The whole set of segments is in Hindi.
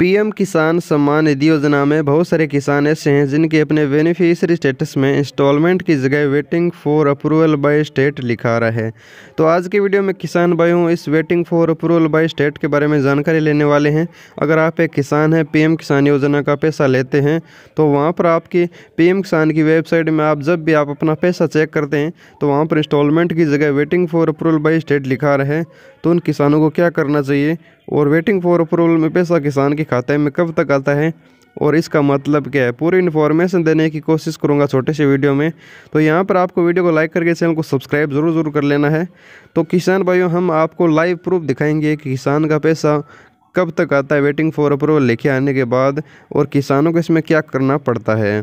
पीएम किसान सम्मान निधि योजना में बहुत सारे किसान ऐसे हैं जिनके अपने बेनिफिशरी स्टेटस में इंस्टॉलमेंट की जगह waiting for approval by state लिखा रहा है तो आज के वीडियो में किसान भाइयों इस waiting for approval by state के बारे में जानकारी लेने वाले हैं अगर आप एक किसान हैं पी किसान योजना का पैसा लेते हैं तो वहाँ पर आपकी पी किसान की वेबसाइट में आप जब भी आप अपना पैसा चेक करते हैं तो वहाँ पर इंस्टॉलमेंट की जगह waiting for approval by state लिखा रहे तो उन किसानों को क्या करना चाहिए और वेटिंग फॉर अप्रूवल में पैसा किसान के खाते में कब तक आता है और इसका मतलब क्या है पूरी इन्फॉर्मेशन देने की कोशिश करूँगा छोटे से वीडियो में तो यहाँ पर आपको वीडियो को लाइक करके चैनल को सब्सक्राइब ज़रूर ज़रूर कर लेना है तो किसान भाइयों हम आपको लाइव प्रूफ दिखाएंगे कि किसान का पैसा कब तक आता है वेटिंग फॉर अप्रूवल लेके आने के बाद और किसानों को इसमें क्या करना पड़ता है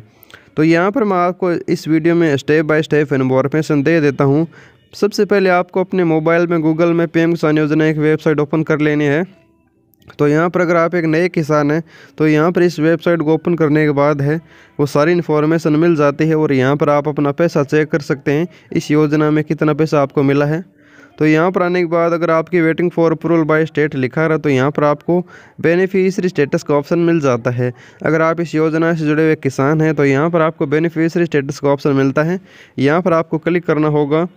तो यहाँ पर मैं आपको इस वीडियो में स्टेप बाय स्टेप इन्फॉर्मेशन दे देता हूँ सबसे पहले आपको अपने मोबाइल में गूगल में पी एम किसान योजना एक वेबसाइट ओपन कर लेनी है तो यहाँ पर अगर आप एक नए किसान हैं तो यहाँ पर इस वेबसाइट को ओपन करने के बाद है वो सारी इन्फॉर्मेशन मिल जाती है और यहाँ पर आप अपना पैसा चेक कर सकते हैं इस योजना में कितना पैसा आपको मिला है तो यहाँ पर आने के बाद अगर आपकी waiting for approval by state लिखा रहा तो यहाँ पर आपको बेनिफिशरी स्टेटस का ऑप्शन मिल जाता है अगर आप इस योजना से जुड़े हुए किसान हैं तो यहाँ पर आपको बेनिफिशरी स्टेटस का ऑप्शन मिलता है यहाँ पर आपको क्लिक करना होगा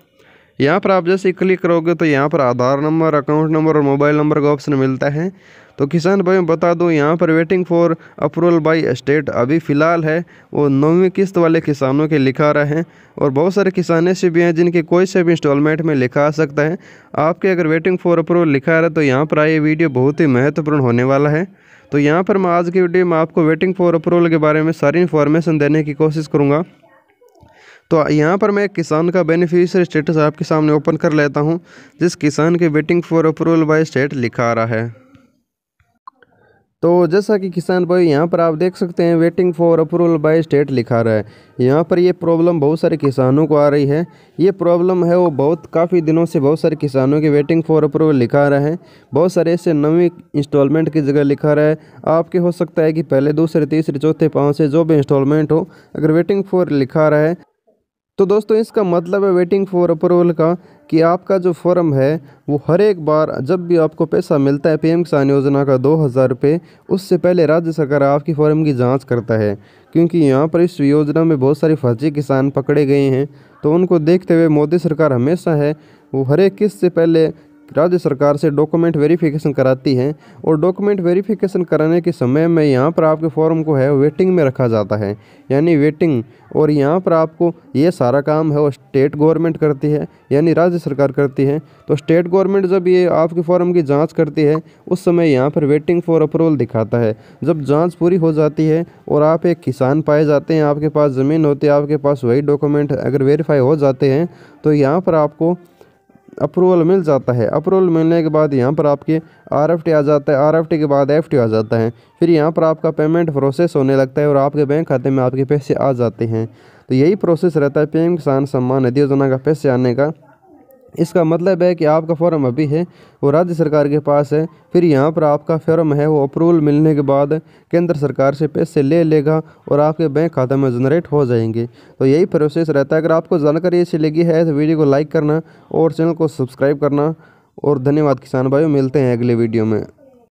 यहाँ पर आप जैसे क्लिक करोगे तो यहाँ पर आधार नंबर अकाउंट नंबर और मोबाइल नंबर का ऑप्शन मिलता है तो किसान भाई बता दूँ यहाँ पर waiting for approval by state अभी फ़िलहाल है वो नौवीं किस्त वाले किसानों के लिखा रहे हैं और बहुत सारे किसान ऐसे भी हैं जिनके कोई से भी इंस्टॉलमेंट में लिखा आ सकता है आपके अगर वेटिंग फॉर अप्रूवल लिखा है तो यहाँ पर आए वीडियो बहुत ही महत्वपूर्ण होने वाला है तो यहाँ पर मैं आज की वीडियो में आपको वेटिंग फॉर अप्रूवल के बारे में सारी इन्फॉर्मेशन देने की कोशिश करूँगा तो यहाँ पर मैं किसान का बेनिफिशियरी स्टेटस आपके सामने ओपन कर लेता हूँ जिस किसान के waiting for approval by state लिखा आ रहा है तो जैसा कि किसान भाई यहाँ पर आप देख सकते हैं waiting for approval by state लिखा रहा है यहाँ पर ये प्रॉब्लम बहुत सारे किसानों को आ रही है ये प्रॉब्लम है वो बहुत काफ़ी दिनों से बहुत सारे किसानों के वेटिंग फॉर अप्रूवल लिखा रहा है बहुत सारे ऐसे नवी इंस्टॉलमेंट की जगह लिखा रहा है आपके हो सकता है कि पहले दूसरे तीसरे चौथे पाँव से जो भी इंस्टॉलमेंट हो अगर वेटिंग फॉर लिखा रहा है तो दोस्तों इसका मतलब है वेटिंग फॉर अप्रूवल का कि आपका जो फॉर्म है वो हर एक बार जब भी आपको पैसा मिलता है पीएम किसान योजना का दो हज़ार रुपये उससे पहले राज्य सरकार आपकी फॉर्म की जांच करता है क्योंकि यहाँ पर इस योजना में बहुत सारे फर्जी किसान पकड़े गए हैं तो उनको देखते हुए मोदी सरकार हमेशा है वो हर एक किस्त से पहले राज्य सरकार से डॉक्यूमेंट वेरिफिकेशन कराती है और डॉक्यूमेंट वेरिफिकेशन कराने के समय में यहाँ पर आपके फॉर्म को है वेटिंग में रखा जाता है यानी वेटिंग और यहाँ पर आपको ये सारा काम है वो स्टेट गवर्नमेंट करती है यानी राज्य सरकार करती है तो स्टेट गवर्नमेंट जब ये आपके फॉर्म की जाँच करती है उस समय यहाँ पर वेटिंग फॉर अप्रूवल दिखाता है जब जाँच पूरी हो जाती है और आप एक किसान पाए जाते हैं आपके पास ज़मीन होती है आपके पास वही डॉक्यूमेंट अगर वेरीफाई हो जाते हैं तो यहाँ पर आपको अप्रूवल मिल जाता है अप्रूवल मिलने के बाद यहाँ पर आपके आर एफ टी आ जाता है आर एफ टी के बाद एफ टी आ जाता है फिर यहाँ पर आपका पेमेंट प्रोसेस होने लगता है और आपके बैंक खाते में आपके पैसे आ जाते हैं तो यही प्रोसेस रहता है पीएम किसान सम्मान निधि योजना का पैसे आने का इसका मतलब है कि आपका फॉर्म अभी है वो राज्य सरकार के पास है फिर यहाँ पर आपका फॉर्म है वो अप्रूवल मिलने के बाद केंद्र सरकार से पैसे ले लेगा और आपके बैंक खाते में जनरेट हो जाएंगे तो यही प्रोसेस रहता है अगर आपको जानकारी अच्छी लगी है तो वीडियो को लाइक करना और चैनल को सब्सक्राइब करना और धन्यवाद किसान भाइयों मिलते हैं अगले वीडियो में